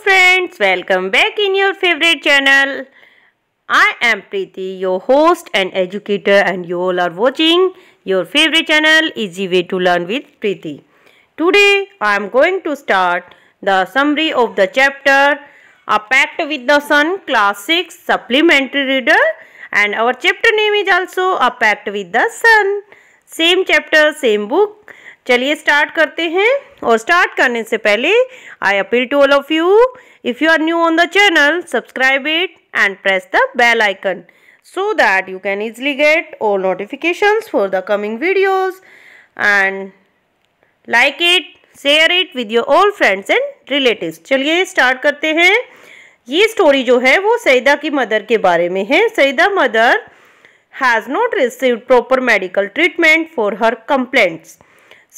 friends welcome back in your favorite channel i am preeti your host and educator and you all are watching your favorite channel easy way to learn with preeti today i am going to start the summary of the chapter a pact with the sun class 6 supplementary reader and our chapter name is also a pact with the sun same chapter same book चलिए start करते हैं और start करने से पहले I appeal to all of you if you are new on the channel subscribe it and press the bell icon so that you can easily get all notification for the coming videos and like it share it with your all friends and relative चलिए start करते हैं ये story जो है वो सईदा की mother के बारे में है Saeeda mother has not receive proper medical treatment for her complaints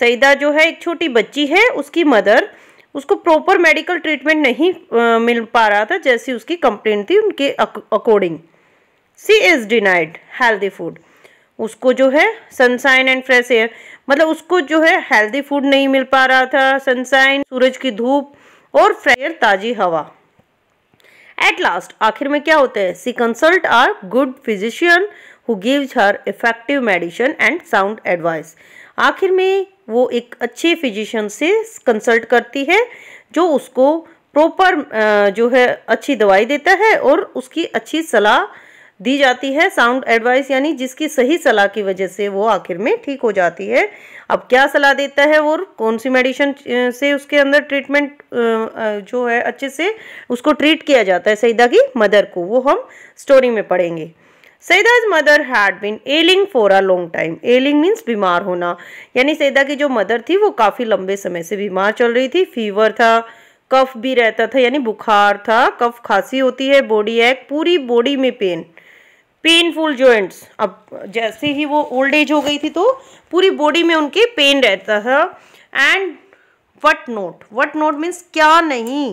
Saeeda जो है एक छोटी बच्ची है उसकी मदर उसको प्रॉपर मेडिकल ट्रीटमेंट नहीं आ, मिल पा रहा था जैसी उसकी कंप्लेंट थी उनके according she is denied healthy food उसको जो है सनसाइन एंड फ्रेश एयर मतलब उसको जो है हेल्दी फूड नहीं मिल पा रहा था सनसाइन सूरज की धूप और फ्रेयर ताज़ी हवा एट लास्ट आखिर में क्या होता है she consult a good physician who gives her effective medicine and sound advice आखिर में वो एक अच्छे फिजिशियन से कंसल्ट करती है जो उसको प्रॉपर जो है अच्छी दवाई देता है और उसकी अच्छी सलाह दी जाती है साउंड एडवाइस यानी जिसकी सही सलाह की वजह से वो आखिर में ठीक हो जाती है अब क्या सलाह देता है और कौन सी मेडिसिन से उसके अंदर ट्रीटमेंट जो है अच्छे से उसको ट्रीट किया जाता है सईदा की मदर को वो हम स्टोरी में पढ़ेंगे Saeeda's mother had been ailing for a long time ailing means बीमार होना यानी सईदा की जो मदर थी वो काफ़ी लंबे समय से बीमार चल रही थी फीवर था कफ भी रहता था यानी बुखार था कफ खांसी होती है बॉडी एक पूरी बॉडी में पेन पेनफुल जॉइंट्स अब जैसे ही वो ओल्ड एज हो गई थी तो पूरी बॉडी में उनके पेन रहता था and what not what not means क्या नहीं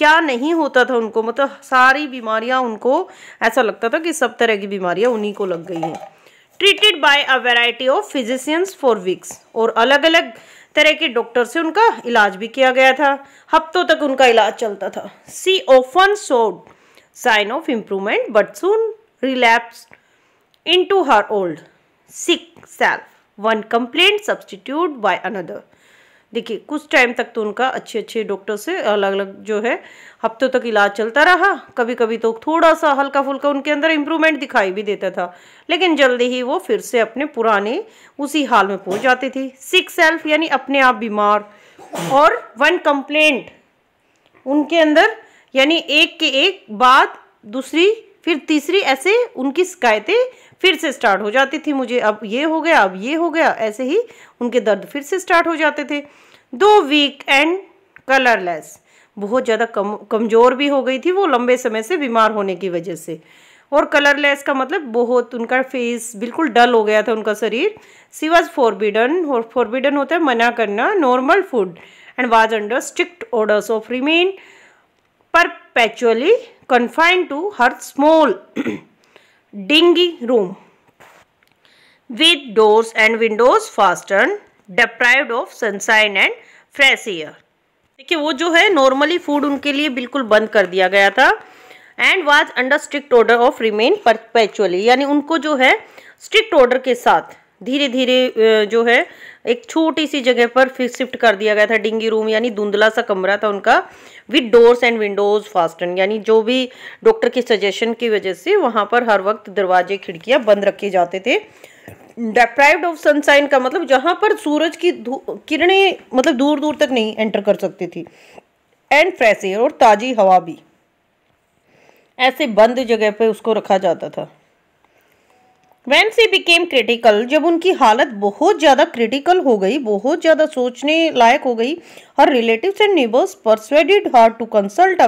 क्या नहीं होता था उनको मतलब सारी बीमारियां उनको ऐसा लगता था कि सब तरह की बीमारियां उन्हीं को लग गई हैं treated by a variety of physicians for weeks और अलग अलग तरह के डॉक्टर से उनका इलाज भी किया गया था हफ्तों तक उनका इलाज चलता था she often showed sign of improvement but soon relapse into her old sick self one complaint substitute by another देखिए कुछ टाइम तक तो उनका अच्छे अच्छे डॉक्टर से अलग अलग जो है हफ्तों तक इलाज चलता रहा कभी कभी तो थोड़ा सा हल्का फुल्का उनके अंदर इम्प्रूवमेंट दिखाई भी देता था लेकिन जल्दी ही वो फिर से अपने पुराने उसी हाल में पहुंच जाती थी सिक सेल्फ यानी अपने आप बीमार और वन कंप्लेंट उनके अंदर यानी एक के एक बाद दूसरी फिर तीसरी ऐसे उनकी शिकायतें फिर से स्टार्ट हो जाती थी मुझे अब ये हो गया अब ये हो गया ऐसे ही उनके दर्द फिर से स्टार्ट हो जाते थे दो वीक एंड कलरलेस बहुत ज़्यादा कम कमज़ोर भी हो गई थी वो लंबे समय से बीमार होने की वजह से और कलरलेस का मतलब बहुत उनका फेस बिल्कुल डल हो गया था उनका शरीर सी वॉज फॉरबिडन और फॉरबिडन होता है मना करना normal food and was under strict orders of remain पर perpetually confined to her small dingy room with doors and windows fastened, deprived of sunshine and fresh air. देखिए वो जो है नॉर्मली फूड उनके लिए बिल्कुल बंद कर दिया गया था and was under strict order of remain perpetually यानी उनको जो है स्ट्रिक्ट ऑर्डर के साथ धीरे धीरे जो है एक छोटी सी जगह पर फिर शिफ्ट कर दिया गया था डिंगी रूम यानी धुंधला सा कमरा था उनका with doors and windows fasten यानी जो भी डॉक्टर के सजेशन की वजह से वहाँ पर हर वक्त दरवाजे खिड़कियाँ बंद रखे जाते थे डेप्राइव्ड ऑफ सनसाइन का मतलब जहाँ पर सूरज की किरणें मतलब दूर दूर तक नहीं एंटर कर सकती थी एंड फ्रेश एयर और ताज़ी हवा भी ऐसे बंद जगह पे उसको रखा जाता था वैन सी बिकेम क्रिटिकल जब उनकी हालत बहुत ज़्यादा क्रिटिकल हो गई बहुत ज़्यादा सोचने लायक हो गई her relative and neighbours persuaded her to consult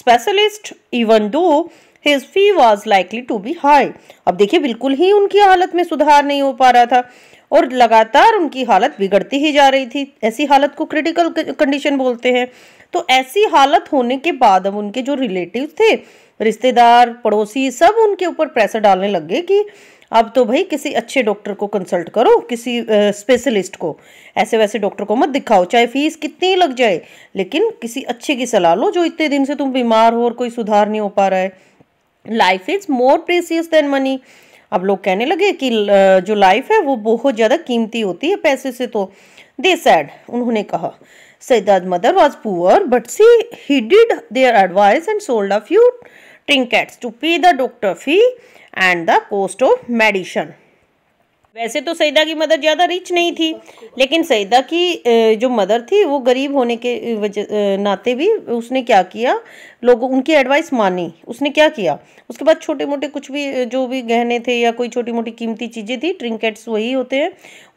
specialist even though his fee was likely to be high अब देखिए बिल्कुल ही उनकी हालत में सुधार नहीं हो पा रहा था और लगातार उनकी हालत बिगड़ती ही जा रही थी ऐसी हालत को क्रिटिकल कंडीशन बोलते हैं तो ऐसी हालत होने के बाद अब उनके जो रिलेटिव थे रिश्तेदार पड़ोसी सब उनके ऊपर प्रेशर डालने लग गए कि अब तो भाई किसी अच्छे डॉक्टर को कंसल्ट करो किसी स्पेशलिस्ट को ऐसे वैसे डॉक्टर को मत दिखाओ चाहे फीस कितनी लग जाए लेकिन किसी अच्छे की सलाह लो जो इतने दिन से तुम बीमार हो और कोई सुधार नहीं हो पा रहा है life is more precious than money अब लोग कहने लगे कि जो लाइफ है वो बहुत ज़्यादा कीमती होती है पैसे से तो दे सैड उन्होंने कहा सैदाद mother was poor but C he did their advice and sold a few trinkets to pay the doctor fee and the cost of medicine. वैसे तो सईदा की मदर ज़्यादा रिच नहीं थी लेकिन सईदा की जो मदर थी वो गरीब होने के वजह नाते भी उसने क्या किया लोगों उनकी एडवाइस मानी उसने क्या किया उसके बाद छोटे मोटे कुछ भी जो भी गहने थे या कोई छोटी मोटी कीमती चीज़ें थी ट्रिंकेट्स वही होते हैं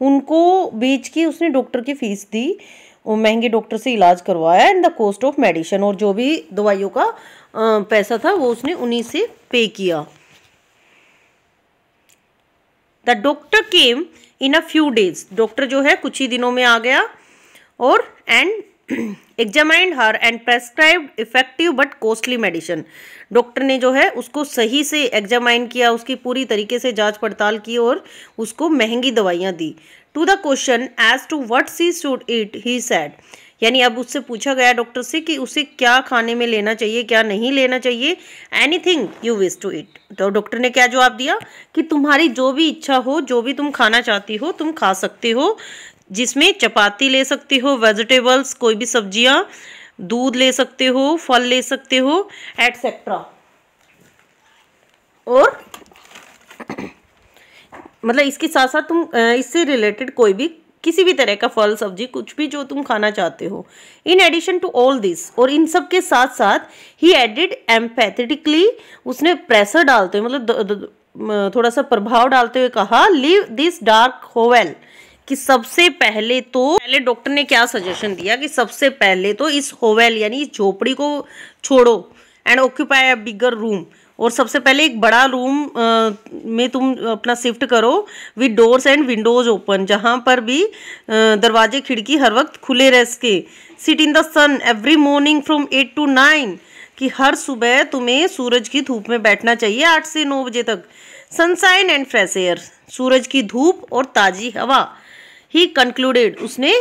उनको बेच के उसने डॉक्टर की फ़ीस दी महंगे डॉक्टर से इलाज करवाया and the cost of medicine और जो भी दवाइयों का पैसा था वो उसने उन्हीं से पे किया the doctor came in a few days doctor जो है कुछ ही दिनों में आ गया और and examined her and prescribe effective but costly medicine doctor ने जो है उसको सही से एग्जामाइन किया उसकी पूरी तरीके से जांच पड़ताल की और उसको महंगी दवाइयाँ दी to the question as to what she should eat he said यानी अब उससे पूछा गया डॉक्टर से कि उसे क्या खाने में लेना चाहिए क्या नहीं लेना चाहिए anything you wish to eat तो डॉक्टर ने क्या जवाब दिया कि तुम्हारी जो भी इच्छा हो जो भी तुम खाना चाहती हो तुम खा सकते हो जिसमें चपाती ले सकते हो वेजिटेबल्स कोई भी सब्जियां दूध ले सकते हो फल ले सकते हो एटसेट्रा और मतलब इसके साथ साथ तुम इससे रिलेटेड कोई भी किसी भी तरह का फल सब्जी कुछ भी जो तुम खाना चाहते हो in addition to all this और इन सब के साथ साथ ही एडिड एम्पैथेटिकली उसने प्रेशर डालते मतलब द, द, द, थोड़ा सा प्रभाव डालते हुए कहा लिव दिस डार्क होवेल कि सबसे पहले तो पहले डॉक्टर ने क्या सजेशन दिया कि सबसे पहले तो इस होवेल यानी इस झोपड़ी को छोड़ो and occupy a bigger room और सबसे पहले एक बड़ा रूम आ, में तुम अपना शिफ्ट करो with doors and windows open जहाँ पर भी दरवाजे खिड़की हर वक्त खुले रह सके sit in the sun every morning from eight to nine कि हर सुबह तुम्हें सूरज की धूप में बैठना चाहिए आठ से नौ बजे तक सनसाइन एंड फ्रेश एयर सूरज की धूप और ताज़ी हवा ही कंक्लूडेड उसने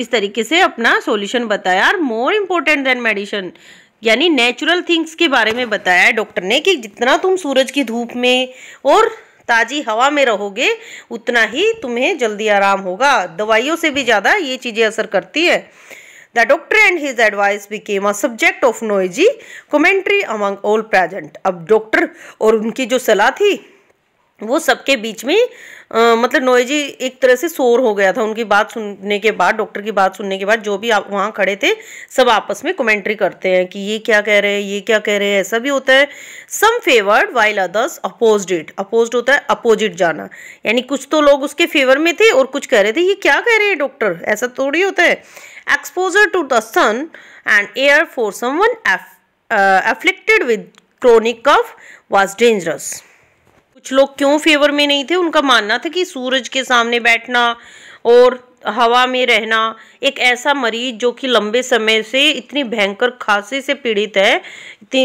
इस तरीके से अपना सॉल्यूशन बताया मोर इम्पोर्टेंट देन मेडिसिन यानी नेचुरल थिंग्स के बारे में बताया है डॉक्टर ने कि जितना तुम सूरज की धूप में और ताज़ी हवा में रहोगे उतना ही तुम्हें जल्दी आराम होगा दवाइयों से भी ज़्यादा ये चीज़ें असर करती है the doctor and his advice came a subject of noisy commentary among all present अब डॉक्टर और उनकी जो सलाह थी वो सबके बीच में आ, मतलब नोएजी एक तरह से शोर हो गया था उनकी बात सुनने के बाद डॉक्टर की बात सुनने के बाद जो भी आप वहाँ खड़े थे सब आपस में कमेंट्री करते हैं कि ये क्या कह रहे हैं ये क्या कह रहे हैं ऐसा भी होता है some favoured while others opposed it opposed होता है अपोजिट जाना यानी कुछ तो लोग उसके फेवर में थे और कुछ कह रहे थे ये क्या कह रहे हैं डॉक्टर ऐसा थोड़ी होता है exposure to the sun and air for someone afflicted with chronic cough was dangerous कुछ लोग क्यों फेवर में नहीं थे उनका मानना था कि सूरज के सामने बैठना और हवा में रहना एक ऐसा मरीज जो कि लंबे समय से इतनी भयंकर खांसी से पीड़ित है इतनी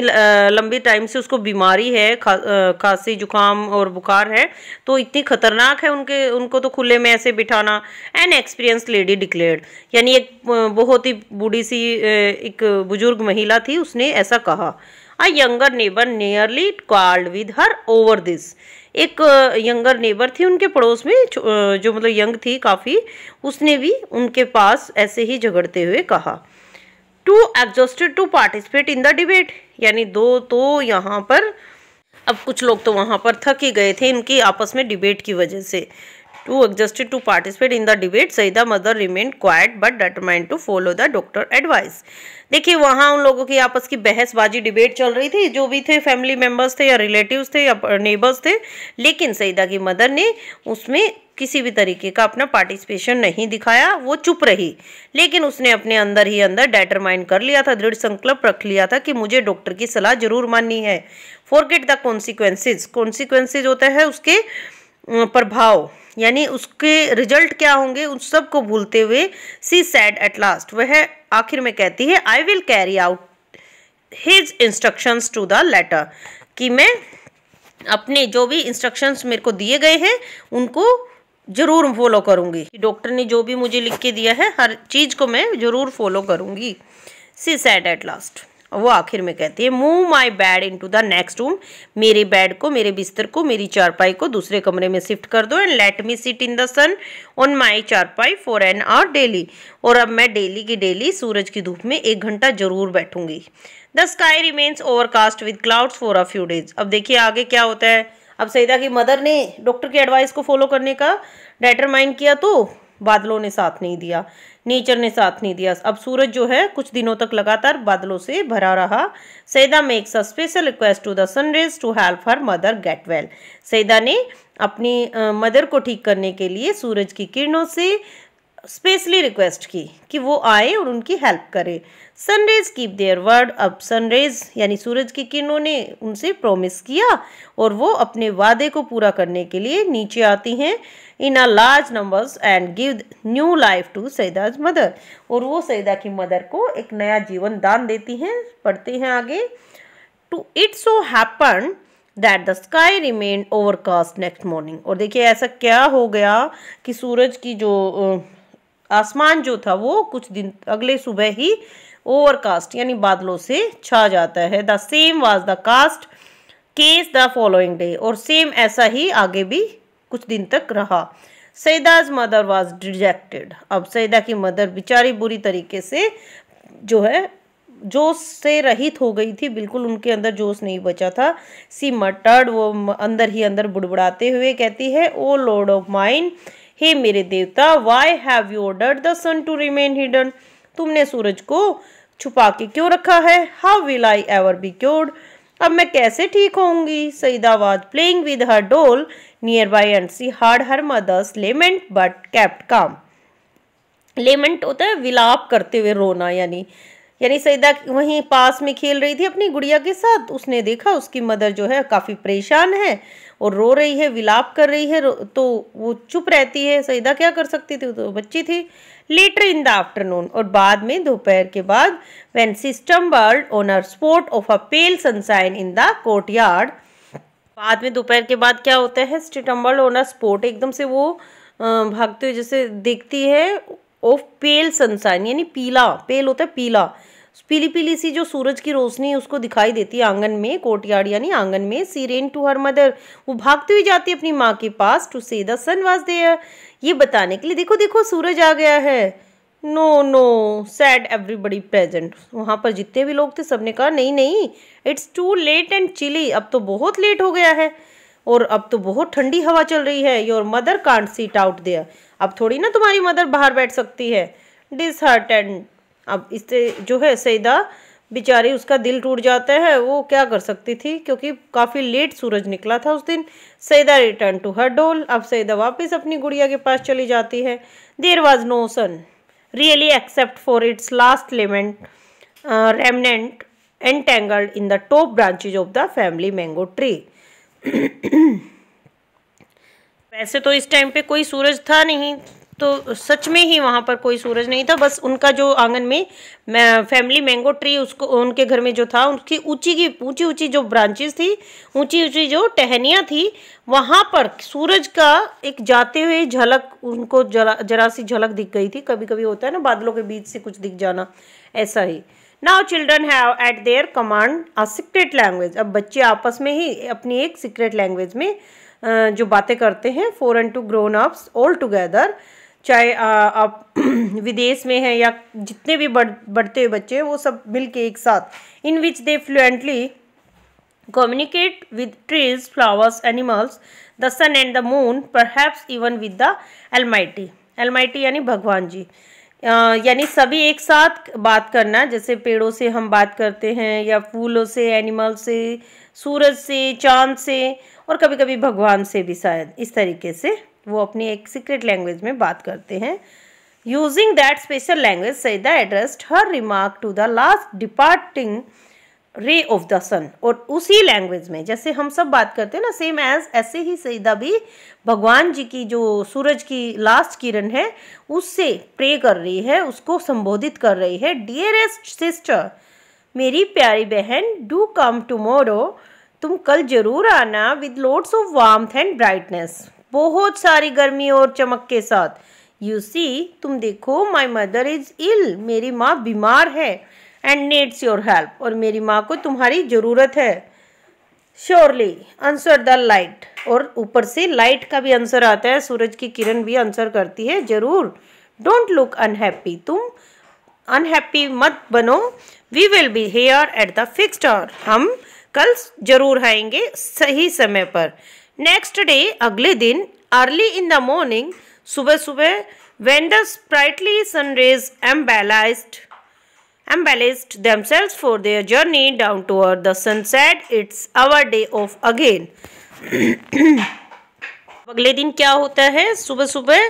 लंबे टाइम से उसको बीमारी है खा, खांसी जुकाम और बुखार है तो इतनी खतरनाक है उनके उनको तो खुले में ऐसे बिठाना एन एक्सपीरियंस लेडी डिक्लेयर्ड यानी एक बहुत ही बूढ़ी सी एक बुजुर्ग महिला थी उसने ऐसा कहा a younger neighbour nearly called with her over this एक यंगर uh, नेबर थी उनके पड़ोस में uh, जो मतलब यंग थी काफ़ी उसने भी उनके पास ऐसे ही झगड़ते हुए कहा too exhausted to participate in the debate यानी दो तो यहाँ पर अब कुछ लोग तो वहाँ पर थक ही गए थे इनकी आपस में डिबेट की वजह से who existed to participate in the debate Saeeda mother remain quiet but determined to follow the doctor advice देखिए वहाँ उन लोगों की आपस की बहसबाजी डिबेट चल रही थी जो भी थे फैमिली मेम्बर्स थे या रिलेटिव्स थे या नेबर्स थे लेकिन सईदा की मदर ने उसमें किसी भी तरीके का अपना पार्टिसिपेशन नहीं दिखाया वो चुप रही लेकिन उसने अपने अंदर ही अंदर डेटरमाइन कर लिया था दृढ़ संकल्प रख लिया था कि मुझे डॉक्टर की सलाह जरूर माननी है फॉरगेट द कॉन्सिक्वेंसेज कॉन्सिक्वेंसेज होता है उसके प्रभाव यानी उसके रिजल्ट क्या होंगे उन सब को भूलते हुए सी सैड एट लास्ट वह आखिर में कहती है I will carry out his instructions to the letter कि मैं अपने जो भी इंस्ट्रक्शंस मेरे को दिए गए हैं उनको ज़रूर फॉलो करूंगी डॉक्टर ने जो भी मुझे लिख के दिया है हर चीज़ को मैं ज़रूर फॉलो करूंगी सी सैड एट लास्ट वो आखिर में कहती है move my bed into the next room मेरे बेड को मेरे बिस्तर को मेरी चारपाई को दूसरे कमरे में शिफ्ट कर दो and let me sit in the sun on my charpai for an hour daily और अब मैं डेली की डेली सूरज की धूप में एक घंटा जरूर बैठूंगी the sky remains overcast with clouds for a few days अब देखिए आगे क्या होता है अब सईदा की मदर ने डॉक्टर की एडवाइस को फॉलो करने का डेटरमाइन किया तो बादलों ने साथ नहीं दिया नेचर ने साथ नहीं दिया अब सूरज जो है कुछ दिनों तक लगातार बादलों से भरा रहा Saeeda makes a special request to the sunrays to help her mother get well Saeeda ने अपनी मदर को ठीक करने के लिए सूरज की किरणों से स्पेशली रिक्वेस्ट की कि वो आए और उनकी हेल्प करे सनरेज कीप देयर वर्ड अब सनरेज यानी सूरज की किरणों ने उनसे प्रोमिस किया और वो अपने वादे को पूरा करने के लिए नीचे आती हैं in a large numbers and give new life to Saeeda's mother और वो सईदा की मदर को एक नया जीवन दान देती हैं पढ़ते हैं आगे to it so happen that the sky remain overcast next morning और देखिए ऐसा क्या हो गया कि सूरज की जो आसमान जो था वो कुछ दिन अगले सुबह ही ओवरकास्ट यानी बादलों से छा जाता है the same was the cast case the following day और सेम ऐसा ही आगे भी कुछ दिन तक रहा सईदाज मदर वाज डिजेक्टेड अब सईदा की मदर बेचारी बुरी तरीके से जो है जोश से रहित हो गई थी बिल्कुल उनके अंदर जोश नहीं बचा था सी मटर्ड वो अंदर ही अंदर बुड़बुड़ाते हुए कहती है ओ लॉर्ड ऑफ माइंड हे मेरे देवता why have you order the sun to remain hidden तुमने सूरज को छुपा के क्यों रखा है how will I ever be cured अब मैं कैसे ठीक होंगी Saidabad playing with her doll nearby and she heard her mother's lament but kept calm lament होता है विलाप करते हुए रोना यानी यानी सईदा वहीं पास में खेल रही थी अपनी गुड़िया के साथ उसने देखा उसकी मदर जो है काफ़ी परेशान है और रो रही है विलाप कर रही है तो वो चुप रहती है सईदा क्या कर सकती थी तो बच्ची थी लेटर इन द आफ्टरनून और बाद में दोपहर के बाद when system world owner sport of a pale sunshine in the courtyard बाद में दोपहर के बाद क्या होता है स्टिटम वर्ल्ड ओनर स्पोर्ट एकदम से वो भागते हुए जैसे देखती है ऑफ पेल सनसाइन यानी पीला पेल होता है पीला पीली पीली सी जो सूरज की रोशनी उसको दिखाई देती है आंगन में कोर्टयार्ड यानी आंगन में she ran to her mother वो भागती हुई जाती है अपनी माँ के पास to say the sun was there ये बताने के लिए देखो देखो सूरज आ गया है no no said everybody present वहाँ पर जितने भी लोग थे सबने कहा नहीं नहीं it's too late and chilly अब तो बहुत लेट हो गया है और अब तो बहुत ठंडी हवा चल रही है your mother can't sit out there अब थोड़ी ना तुम्हारी मदर बाहर बैठ सकती है डिस एंड अब इससे जो है सईदा बेचारी उसका दिल टूट जाता है वो क्या कर सकती थी क्योंकि काफ़ी लेट सूरज निकला था उस दिन सईदा रिटर्न टू हर डोल अब सईदा वापस अपनी गुड़िया के पास चली जाती है there was no sun really except for its last lament remnant entangled in the top branches of the family mango tree वैसे तो इस टाइम पे कोई सूरज था नहीं तो सच में ही वहाँ पर कोई सूरज नहीं था बस उनका जो आंगन में फैमिली मैंगो ट्री उसको उनके घर में जो था उसकी ऊंची की ऊंची ऊंची जो ब्रांचेस थी ऊंची ऊंची जो टहनियाँ थी वहाँ पर सूरज का एक जाते हुए झलक उनको जरा जरा सी झलक दिख गई थी कभी कभी होता है ना बादलों के बीच से कुछ दिख जाना ऐसा ही now children have at their command a secret language अब बच्चे आपस में ही अपनी एक सीक्रेट लैंग्वेज में जो बातें करते हैं foreign to grown ups altogether चाहे आप विदेश में हैं या जितने भी बढ़ बढ़ते हुए बच्चे हैं वो सब मिल के एक साथ in which they fluently with trees flowers animals the sun and the moon पर perhaps even with the almighty almighty यानी भगवान जी यानी सभी एक साथ बात करना जैसे पेड़ों से हम बात करते हैं या फूलों से एनिमल से सूरज से चांद से और कभी कभी भगवान से भी शायद इस तरीके से वो अपनी एक सीक्रेट लैंग्वेज में बात करते हैं using that special language Saeeda addressed her remark to the last departing ray of the sun और उसी लैंग्वेज में जैसे हम सब बात करते हैं ना सेम एज ऐसे ही सईदा भी भगवान जी की जो सूरज की लास्ट किरण है उससे प्रे कर रही है उसको संबोधित कर रही है डियरेस्ट सिस्टर मेरी प्यारी बहन डू कम टूमोरो तुम कल जरूर आना with loads of warm and brightness बहुत सारी गर्मी और चमक के साथ यू सी तुम देखो माई मदर इज इल मेरी माँ बीमार है एंड नीड्स योर हेल्प और मेरी माँ को तुम्हारी ज़रूरत है श्योरली आंसर द लाइट और ऊपर से लाइट का भी आंसर आता है सूरज की किरण भी आंसर करती है ज़रूर डोंट लुक अनहैप्पी तुम अनहैप्पी मत बनो we will be here at the fixed hour हम कल जरूर आएंगे सही समय पर नेक्स्ट डे अगले दिन अर्ली इन द मॉर्निंग सुबह सुबह when the sprightly sun rays embellished for their journey down journey down toward the sunset it's our day अगले दिन क्या होता है सुबह सुबह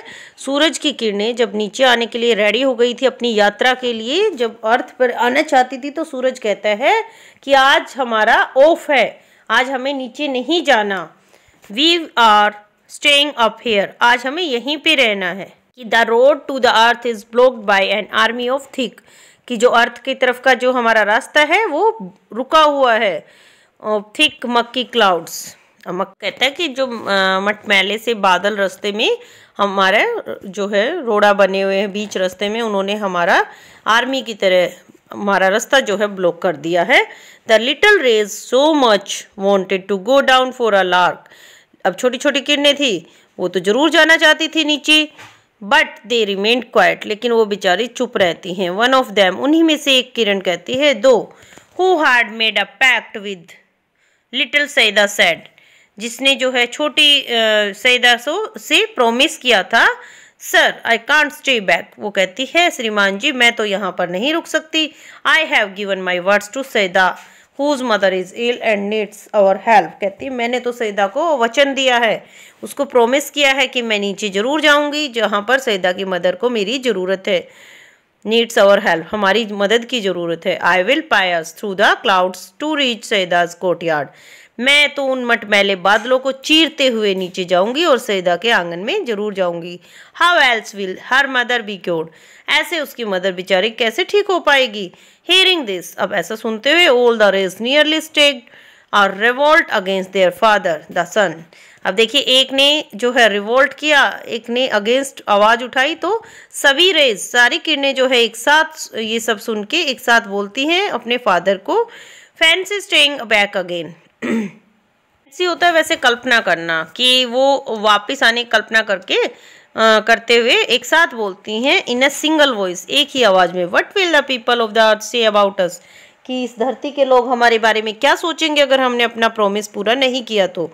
सूरज की किरणें जब नीचे आने के लिए रेडी हो गई थी अपनी यात्रा के लिए जब अर्थ पर आना चाहती थी तो सूरज कहता है कि आज हमारा ऑफ है आज हमें नीचे नहीं जाना we are staying up here आज हमें यहीं पे रहना है कि the road to the earth is blocked by an army of thick कि जो अर्थ की तरफ का जो हमारा रास्ता है वो रुका हुआ है थिक मक्की क्लाउड्स मक कहता है कि जो मटमैले से बादल रास्ते में हमारे जो है रोड़ा बने हुए हैं बीच रास्ते में उन्होंने हमारा आर्मी की तरह हमारा रास्ता जो है ब्लॉक कर दिया है the little rays so much wanted to go down for a lark अब छोटी छोटी किरणें थी वो तो ज़रूर जाना चाहती थी नीचे बट दे रिमेंड क्वाइट लेकिन वो बेचारी चुप रहती हैं वन ऑफ देम उन्हीं में से एक किरण कहती है those who had made a pact with little Saeeda said जिसने जो है छोटी सईदा सो से प्रोमिस किया था sir I can't stay back वो कहती है श्रीमान जी मैं तो यहाँ पर नहीं रुक सकती I have given my words to Saeeda whose mother is ill and needs our help कहती मैंने तो सईदा को वचन दिया है उसको प्रोमिस किया है कि मैं नीचे ज़रूर जाऊंगी जहाँ पर सईदा की मदर को मेरी ज़रूरत है नीड्स और हेल्प हमारी मदद की ज़रूरत है I will pierce through the clouds to reach Saeeda's courtyard मैं तो उन मटमैले बादलों को चीरते हुए नीचे जाऊंगी और सईदा के आंगन में जरूर जाऊंगी how else will her mother be cure ऐसे उसकी मदर बेचारी कैसे ठीक हो पाएगी हेयरिंग दिस अब ऐसा सुनते हुए all the rays nearly stake और revolt against their father the sun अब देखिए एक ने जो है रिवोल्ट किया एक ने अगेंस्ट आवाज़ उठाई तो सभी रेज सारी किरणें जो है एक साथ ये सब सुन के एक साथ बोलती हैं अपने फादर को फैंसी स्टेइंग बैक अगेन ऐसे होता है वैसे कल्पना करना कि वो वापस आने कल्पना करके आ, करते हुए एक साथ बोलती हैं इन अ सिंगल वॉइस एक ही आवाज़ में what will the people of the earth say about अस कि इस धरती के लोग हमारे बारे में क्या सोचेंगे अगर हमने अपना प्रोमिस पूरा नहीं किया तो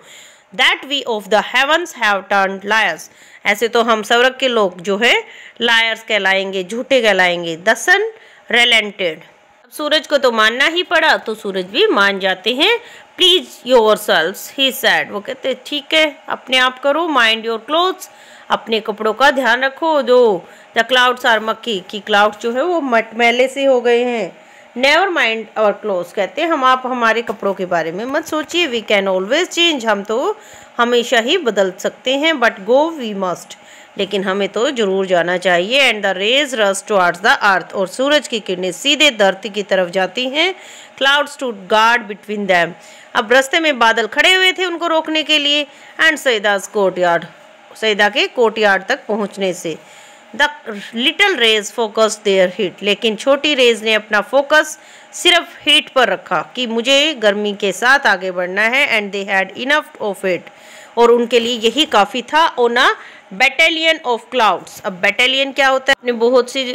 that we of the heavens have turn liars ऐसे तो हम सवरग के लोग जो है लायर्स कहलाएंगे झूठे कहलाएंगे द सन रेलेंटेड अब सूरज को तो मानना ही पड़ा तो सूरज भी मान जाते हैं please yourself he said वो कहते हैं ठीक है अपने आप करो माइंड योर क्लोथ्स अपने कपड़ों का ध्यान रखो जो द क्लाउड्स आर मक्की की क्लाउड्स जो है वो मटमैले से हो गए हैं नेवर माइंड और क्लोज कहते हैं हम आप हमारे कपड़ों के बारे में मत सोचिए वी कैन ऑलवेज चेंज हम तो हमेशा ही बदल सकते हैं बट गो वी मस्ट लेकिन हमें तो ज़रूर जाना चाहिए and the rays rush towards the earth और सूरज की किरणें सीधे धरती की तरफ जाती हैं clouds to guard between them अब रस्ते में बादल खड़े हुए थे उनको रोकने के लिए and Saeeda's courtyard Saeeda के कोर्ट यार्ड तक पहुँचने से the little rays focus their heat लेकिन छोटी रेज ने अपना फोकस सिर्फ हीट पर रखा कि मुझे गर्मी के साथ आगे बढ़ना है and they had enough of it और उनके लिए यही काफ़ी था ओना बैटालियन ऑफ क्लाउड्स अब बैटालियन क्या होता है आपने बहुत सी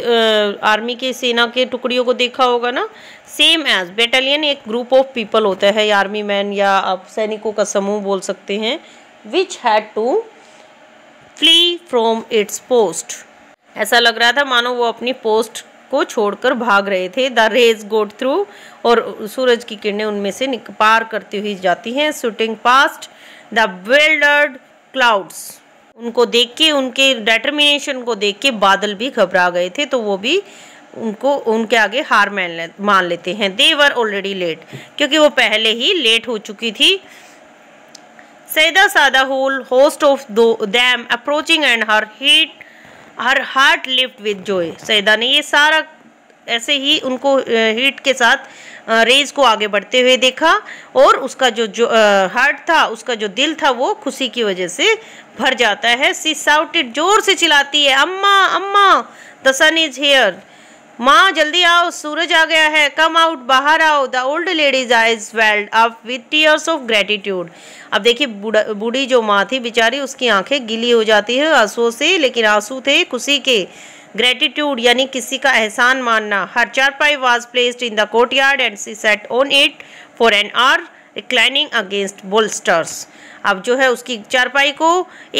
आर्मी के सेना के टुकड़ियों को देखा होगा ना सेम एज बैटालियन एक ग्रुप ऑफ पीपल होता है आर्मी मैन या आप सैनिकों का समूह बोल सकते हैं which had to flee from its post ऐसा लग रहा था मानो वो अपनी पोस्ट को छोड़कर भाग रहे थे द रेज गोट थ्रू और सूरज की किरणें उनमें से पार करती हुई जाती हैं shooting past the bewildered clouds उनको देख के उनके डेटर्मिनेशन को देख के बादल भी घबरा गए थे तो वो भी उनको उनके आगे हार मान ले, मान लेते हैं देवर ऑलरेडी लेट क्योंकि वो पहले ही लेट हो चुकी थी Saeeda saw the whole host of those them approaching and her heat her heart lift with joy Saeeda ने ये सारा ऐसे ही उनको हीट के साथ रेज को आगे बढ़ते हुए देखा और उसका जो जो हार्ट था उसका जो दिल था वो खुशी की वजह से भर जाता है सी साउटेड जोर से चिल्लाती है अम्मा अम्मा द सन इज हेयर माँ जल्दी आओ सूरज आ गया है कम आउट बाहर आओ the old lady's eyes welled up with tears of gratitude अब देखिए बूढ़ी जो माँ थी बेचारी उसकी आंखें गिली हो जाती है आंसुओं से लेकिन आंसू थे खुशी के ग्रेटिट्यूड यानी किसी का एहसान मानना हर charpai was placed in the courtyard and she sat on it for an hour reclining against bolsters अब जो है उसकी चारपाई को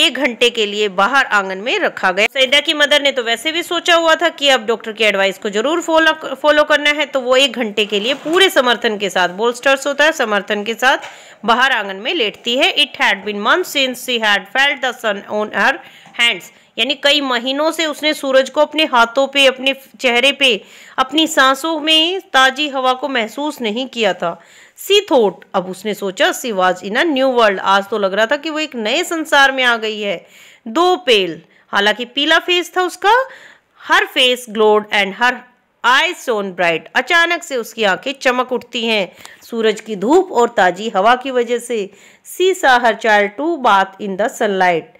एक घंटे के लिए बाहर आंगन में रखा गया सैदा की मदर ने तो वैसे भी सोचा हुआ था कि अब डॉक्टर की एडवाइस को जरूर फॉलो फॉलो करना है तो वो एक घंटे के लिए पूरे समर्थन के साथ बोल्स्टर्स होता है समर्थन के साथ बाहर आंगन में लेटती है it had been month since she had felt the sun on her hands यानी कई महीनों से उसने सूरज को अपने हाथों पे अपने चेहरे पे अपनी सांसों में ताजी हवा को महसूस नहीं किया था सी थोट अब उसने सोचा she was in a new world आज तो लग रहा था कि वो एक नए संसार में आ गई है दो पेल हालांकि पीला फेस था उसका her face glowed and her eye shone bright अचानक से उसकी आंखें चमक उठती हैं सूरज की धूप और ताजी हवा की वजह से she saw her child to bath in the sunlight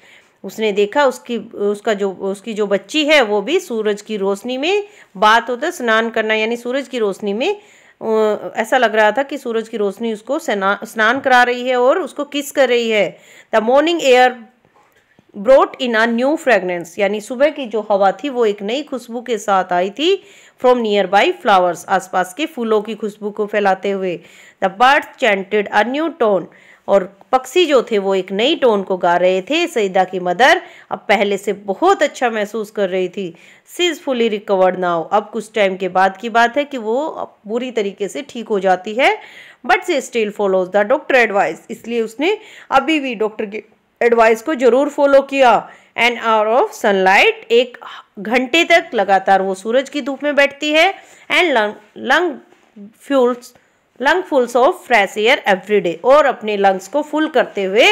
उसने देखा उसकी उसका जो उसकी जो बच्ची है वो भी सूरज की रोशनी में बात होता स्नान करना यानी सूरज की रोशनी में ऐसा लग रहा था कि सूरज की रोशनी उसको स्नान करा रही है और उसको किस कर रही है the morning air brought in a new fragrance यानी सुबह की जो हवा थी वो एक नई खुशबू के साथ आई थी फ्रॉम नियर बाई फ्लावर्स आसपास के फूलों की खुशबू को फैलाते हुए the bird chanted a new tone और पक्षी जो थे वो एक नई टोन को गा रहे थे सईदा की मदर अब पहले से बहुत अच्छा महसूस कर रही थी she is fully recovered now अब कुछ टाइम के बाद की बात है कि वो पूरी तरीके से ठीक हो जाती है but she still follows the doctor advice इसलिए उसने अभी भी डॉक्टर की एडवाइस को ज़रूर फॉलो किया एन आवर ऑफ सनलाइट एक घंटे तक लगातार वो सूरज की धूप में बैठती है and lung lung fills lung fills of fresh air everyday और अपने लंग्स को फुल करते हुए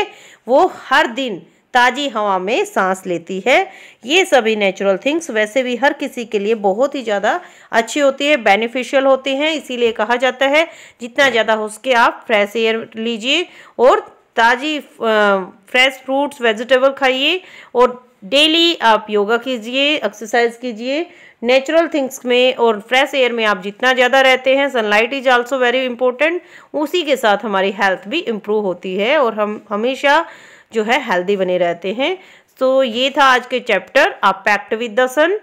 वो हर दिन ताज़ी हवा में सांस लेती है ये सभी नेचुरल थिंग्स वैसे भी हर किसी के लिए बहुत ही ज़्यादा अच्छी होती है बेनिफिशियल होते हैं इसीलिए कहा जाता है जितना ज़्यादा हो सके आप फ्रेश एयर लीजिए और ताज़ी फ्रेश फ्रूट्स वेजिटेबल खाइए और डेली आप योगा कीजिए एक्सरसाइज कीजिए नेचुरल थिंग्स में और फ्रेश एयर में आप जितना ज़्यादा रहते हैं sunlight is also very important उसी के साथ हमारी हेल्थ भी इम्प्रूव होती है और हम हमेशा जो है हेल्दी बने रहते हैं तो ये था आज के चैप्टर आप pact with the sun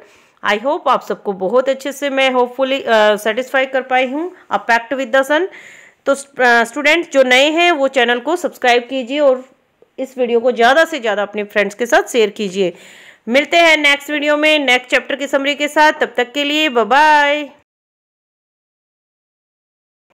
I hope आप सबको बहुत अच्छे से मैं होपफुली सेटिस्फाई कर पाई हूँ आप पैक्ट विद द सन तो स्टूडेंट जो नए हैं वो चैनल को सब्सक्राइब कीजिए और इस वीडियो को ज़्यादा से ज़्यादा अपने फ्रेंड्स के साथ शेयर कीजिए मिलते हैं नेक्स्ट वीडियो में नेक्स्ट चैप्टर की समरी के साथ तब तक के लिए बाय